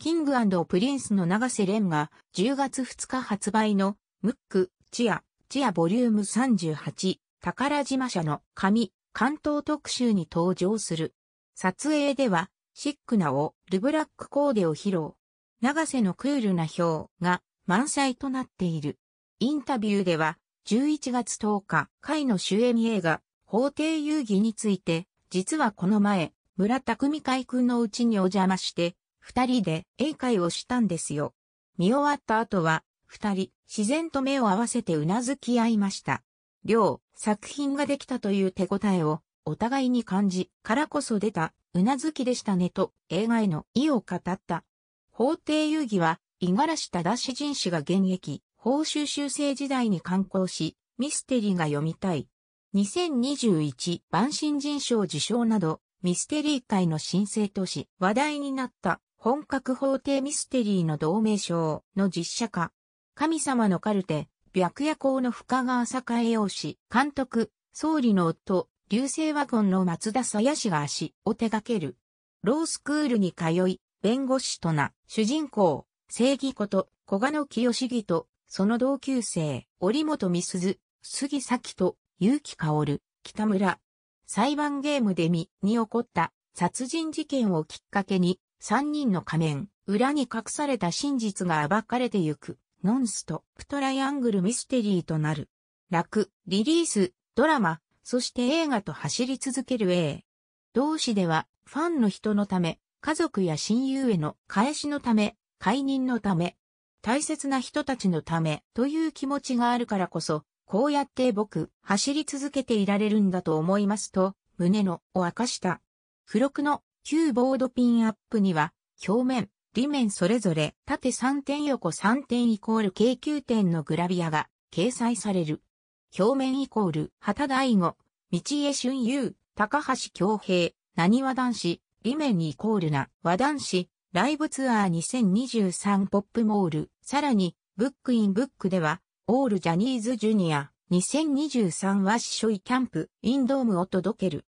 キングプリンスの長瀬廉が10月2日発売のムック、チア、チアボリューム38、宝島社の紙、関東特集に登場する。撮影では、シックなをルブラックコーデを披露。長瀬のクールな表が満載となっている。インタビューでは、11月10日、回の主演映画、法廷遊戯について、実はこの前、村匠海海君のうちにお邪魔して、二人で英会をしたんですよ。見終わった後は、二人、自然と目を合わせてうなずき合いました。両、作品ができたという手応えを、お互いに感じ、からこそ出た、うなずきでしたねと、映画への意を語った。法廷遊戯は、五十嵐忠志人氏が現役、報酬修正時代に刊行し、ミステリーが読みたい。2021万新人賞受賞など、ミステリー界の新生都市、話題になった。本格法廷ミステリーの同名称の実写化。神様のカルテ、白夜行の深川栄陽氏、監督、総理の夫、流星ワゴンの松田やしが足を手掛ける。ロースクールに通い、弁護士とな、主人公、正義こと、小賀野清義と、その同級生、織本美鈴、杉咲と、結城薫、北村。裁判ゲームで身に起こった殺人事件をきっかけに三人の仮面、裏に隠された真実が暴かれてゆく、ノンストップトライアングルミステリーとなる。楽、リリース、ドラマ、そして映画と走り続ける A。同志では、ファンの人のため、家族や親友への返しのため、解任のため、大切な人たちのためという気持ちがあるからこそ、こうやって僕、走り続けていられるんだと思いますと、胸のを明かした。付録の旧ボードピンアップには、表面、裏面それぞれ縦3点横3点イコール計9点のグラビアが掲載される。表面イコール、旗大悟、道江俊優、高橋京平、何和男子、裏面イコールな和男子、ライブツアー2023ポップモール、さらに、ブックインブックでは、オールジャニーズジュニア、2023はッショキャンプ、インドームを届ける。